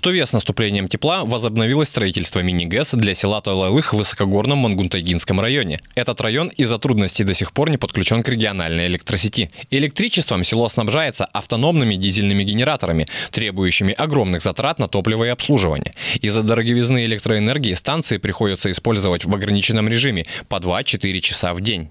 В Туве с наступлением тепла возобновилось строительство мини-ГЭС для села Тойлайлых в высокогорном Мангунтайгинском районе. Этот район из-за трудностей до сих пор не подключен к региональной электросети. Электричеством село снабжается автономными дизельными генераторами, требующими огромных затрат на топливо и обслуживание. Из-за дороговизны электроэнергии станции приходится использовать в ограниченном режиме по 2-4 часа в день.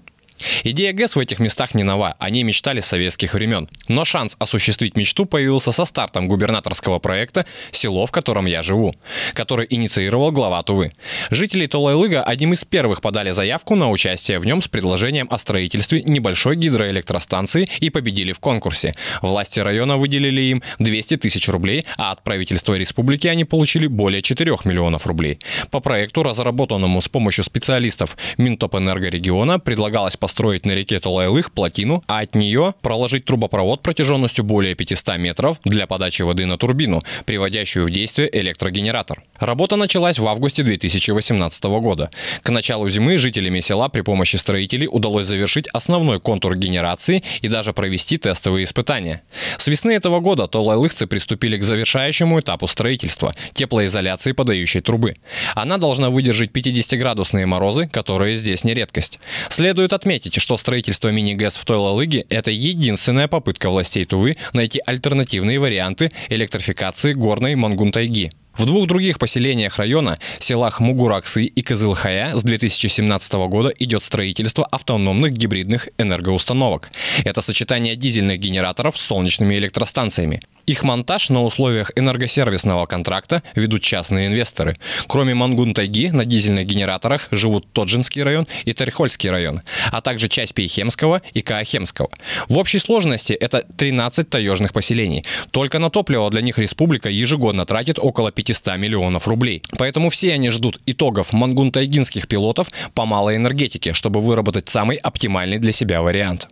Идея ГЭС в этих местах не нова, они мечтали советских времен. Но шанс осуществить мечту появился со стартом губернаторского проекта «Село, в котором я живу», который инициировал глава Тувы. Жители Тулайлыга одним из первых подали заявку на участие в нем с предложением о строительстве небольшой гидроэлектростанции и победили в конкурсе. Власти района выделили им 200 тысяч рублей, а от правительства республики они получили более 4 миллионов рублей. По проекту, разработанному с помощью специалистов Минтопэнерго региона, предлагалось построить построить на реке Тулайлых плотину, а от нее проложить трубопровод протяженностью более 500 метров для подачи воды на турбину, приводящую в действие электрогенератор. Работа началась в августе 2018 года. К началу зимы жителями села при помощи строителей удалось завершить основной контур генерации и даже провести тестовые испытания. С весны этого года толайлыхцы приступили к завершающему этапу строительства – теплоизоляции подающей трубы. Она должна выдержать 50-градусные морозы, которые здесь не редкость. Следует отметить, что строительство мини-ГЭС в Тойлалыге – это единственная попытка властей Тувы найти альтернативные варианты электрификации горной Мангунтайги. В двух других поселениях района, селах Мугураксы и Кызылхая, с 2017 года идет строительство автономных гибридных энергоустановок. Это сочетание дизельных генераторов с солнечными электростанциями. Их монтаж на условиях энергосервисного контракта ведут частные инвесторы. Кроме Мангун-Тайги, на дизельных генераторах живут Тоджинский район и Тарихольский район, а также часть Пейхемского и Каахемского. В общей сложности это 13 таежных поселений. Только на топливо для них республика ежегодно тратит около 500 миллионов рублей. Поэтому все они ждут итогов мангун-тайгинских пилотов по малой энергетике, чтобы выработать самый оптимальный для себя вариант.